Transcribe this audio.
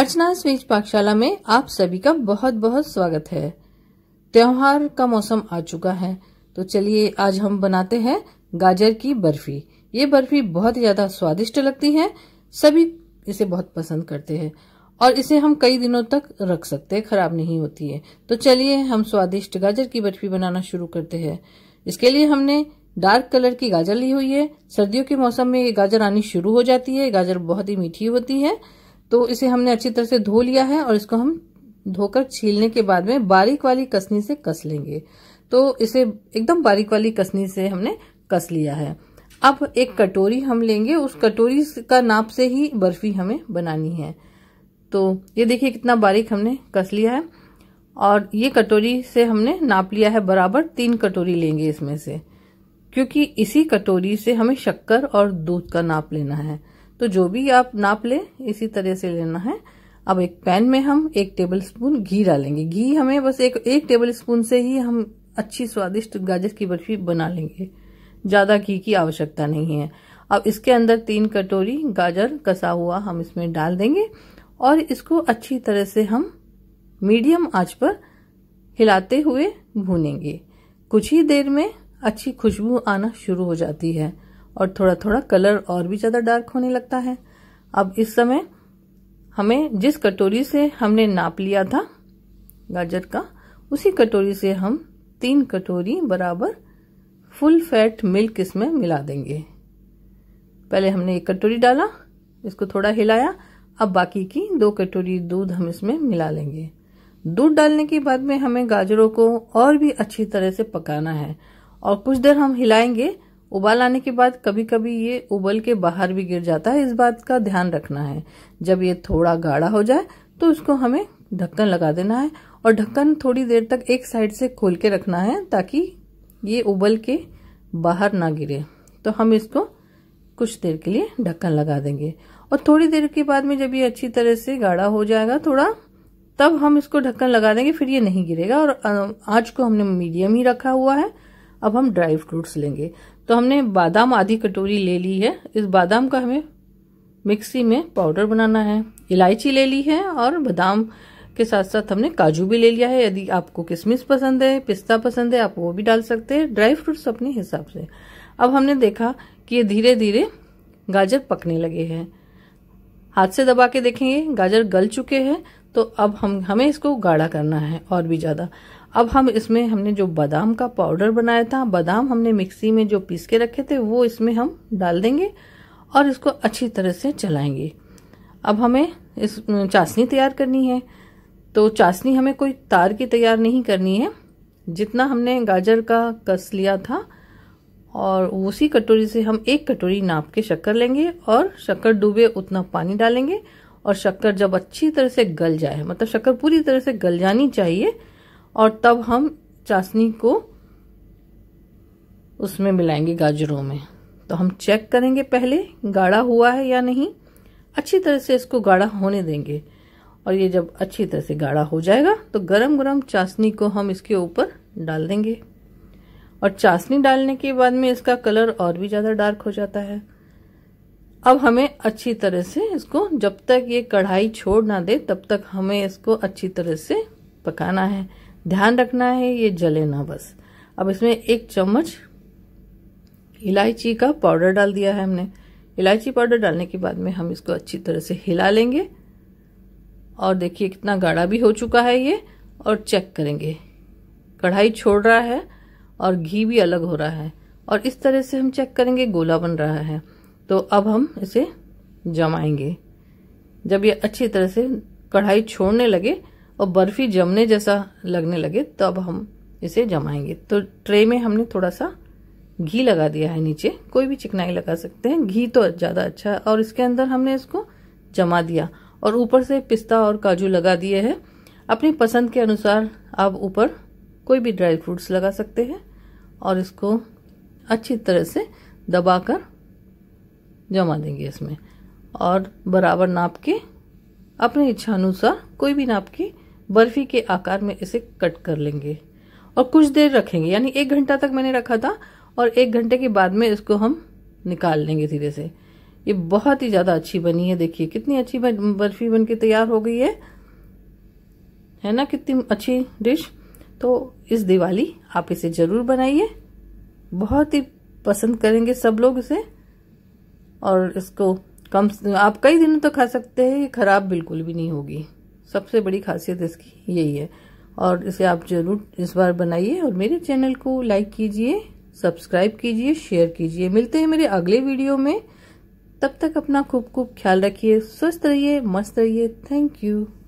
अर्चना sweet पाकशाला में आप सभी का बहुत बहुत स्वागत है त्योहार का मौसम आ चुका है तो चलिए आज हम बनाते हैं गाजर की बर्फी ये बर्फी बहुत ही ज्यादा स्वादिष्ट लगती है सभी इसे बहुत पसंद करते हैं और इसे हम कई दिनों तक रख सकते हैं खराब नहीं होती है तो चलिए हम स्वादिष्ट गाजर की बर्फी बनाना शुरू करते हैं इसके लिए हमने डार्क कलर की गाजर ली हुई है सर्दियों के मौसम में ये गाजर आनी शुरू हो जाती है गाजर बहुत ही मीठी होती है तो इसे हमने अच्छी तरह से धो लिया है और इसको हम धोकर छीलने के बाद में बारीक वाली कसनी से कस लेंगे तो इसे एकदम बारीक वाली कसनी से हमने कस लिया है अब एक कटोरी हम लेंगे उस कटोरी का नाप से ही बर्फी हमें बनानी है तो ये देखिए कितना बारीक हमने कस लिया है और ये कटोरी से हमने नाप लिया है बराबर तीन कटोरी लेंगे इसमें से क्योंकि इसी कटोरी से हमें शक्कर और दूध का नाप लेना है तो जो भी आप नाप लें इसी तरह से लेना है अब एक पैन में हम एक टेबल स्पून घी डालेंगे घी हमें बस एक एक टेबल स्पून से ही हम अच्छी स्वादिष्ट गाजर की बर्फी बना लेंगे ज़्यादा घी की आवश्यकता नहीं है अब इसके अंदर तीन कटोरी गाजर कसा हुआ हम इसमें डाल देंगे और इसको अच्छी तरह से हम मीडियम आंच पर हिलाते हुए भूनेंगे कुछ ही देर में अच्छी खुशबू आना शुरू हो जाती है और थोड़ा थोड़ा कलर और भी ज़्यादा डार्क होने लगता है अब इस समय हमें जिस कटोरी से हमने नाप लिया था गाजर का उसी कटोरी से हम तीन कटोरी बराबर फुल फैट मिल्क इसमें मिला देंगे पहले हमने एक कटोरी डाला इसको थोड़ा हिलाया अब बाकी की दो कटोरी दूध हम इसमें मिला लेंगे दूध डालने के बाद में हमें गाजरों को और भी अच्छी तरह से पकाना है और कुछ देर हम हिलाएंगे उबाल आने के बाद कभी कभी ये उबल के बाहर भी गिर जाता है इस बात का ध्यान रखना है जब ये थोड़ा गाढ़ा हो जाए तो इसको हमें ढक्कन लगा देना है और ढक्कन थोड़ी देर तक एक साइड से खोल के रखना है ताकि ये उबल के बाहर ना गिरे तो हम इसको कुछ देर के लिए ढक्कन लगा देंगे और थोड़ी देर के बाद में जब ये अच्छी तरह से गाढ़ा हो जाएगा थोड़ा तब हम इसको ढक्कन लगा देंगे फिर ये नहीं गिरेगा और आज को हमने मीडियम ही रखा हुआ है अब हम ड्राई फ्रूट्स लेंगे तो हमने बादाम आधी कटोरी ले ली है इस बादाम का हमें मिक्सी में पाउडर बनाना है इलायची ले ली है और बादाम के साथ साथ हमने काजू भी ले लिया है यदि आपको किशमिश पसंद है पिस्ता पसंद है आप वो भी डाल सकते हैं ड्राई फ्रूट्स अपने हिसाब से अब हमने देखा कि ये धीरे धीरे गाजर पकने लगे हैं हाथ से दबा के देखेंगे गाजर गल चुके हैं तो अब हम हमें इसको गाढ़ा करना है और भी ज़्यादा अब हम इसमें हमने जो बादाम का पाउडर बनाया था बादाम हमने मिक्सी में जो पीस के रखे थे वो इसमें हम डाल देंगे और इसको अच्छी तरह से चलाएंगे अब हमें इस चाशनी तैयार करनी है तो चाशनी हमें कोई तार की तैयार नहीं करनी है जितना हमने गाजर का कस लिया था और उसी कटोरी से हम एक कटोरी नाप के शक्कर लेंगे और शक्कर डूबे उतना पानी डालेंगे और शक्कर जब अच्छी तरह से गल जाए मतलब शक्कर पूरी तरह से गल जानी चाहिए और तब हम चाशनी को उसमें मिलाएंगे गाजरों में तो हम चेक करेंगे पहले गाढ़ा हुआ है या नहीं अच्छी तरह से इसको गाढ़ा होने देंगे और ये जब अच्छी तरह से गाढ़ा हो जाएगा तो गरम गरम चाशनी को हम इसके ऊपर डाल देंगे और चाशनी डालने के बाद में इसका कलर और भी ज़्यादा डार्क हो जाता है अब हमें अच्छी तरह से इसको जब तक ये कढ़ाई छोड़ ना दे तब तक हमें इसको अच्छी तरह से पकाना है ध्यान रखना है ये जले ना बस अब इसमें एक चम्मच इलायची का पाउडर डाल दिया है हमने इलायची पाउडर डालने के बाद में हम इसको अच्छी तरह से हिला लेंगे और देखिए कितना गाढ़ा भी हो चुका है ये और चेक करेंगे कढ़ाई छोड़ रहा है और घी भी अलग हो रहा है और इस तरह से हम चेक करेंगे गोला बन रहा है तो अब हम इसे जमाएंगे जब ये अच्छी तरह से कढ़ाई छोड़ने लगे और बर्फी जमने जैसा लगने लगे तब हम इसे जमाएंगे तो ट्रे में हमने थोड़ा सा घी लगा दिया है नीचे कोई भी चिकनाई लगा सकते हैं घी तो ज़्यादा अच्छा है और इसके अंदर हमने इसको जमा दिया और ऊपर से पिस्ता और काजू लगा दिए हैं अपनी पसंद के अनुसार आप ऊपर कोई भी ड्राई फ्रूट्स लगा सकते हैं और इसको अच्छी तरह से दबाकर जमा देंगे इसमें और बराबर नाप के अपनी इच्छा अनुसार कोई भी नाप की बर्फी के आकार में इसे कट कर लेंगे और कुछ देर रखेंगे यानी एक घंटा तक मैंने रखा था और एक घंटे के बाद में इसको हम निकाल लेंगे धीरे से ये बहुत ही ज़्यादा अच्छी बनी है देखिए कितनी अच्छी बर्फी बन के तैयार हो गई है है ना कितनी अच्छी डिश तो इस दिवाली आप इसे ज़रूर बनाइए बहुत ही पसंद करेंगे सब लोग इसे और इसको कम आप कई दिनों तक तो खा सकते हैं ये खराब बिल्कुल भी नहीं होगी सबसे बड़ी खासियत इसकी यही है और इसे आप जरूर इस बार बनाइए और मेरे चैनल को लाइक कीजिए सब्सक्राइब कीजिए शेयर कीजिए मिलते हैं मेरे अगले वीडियो में तब तक अपना खूब खूब ख्याल रखिए स्वस्थ रहिए मस्त रहिए थैंक यू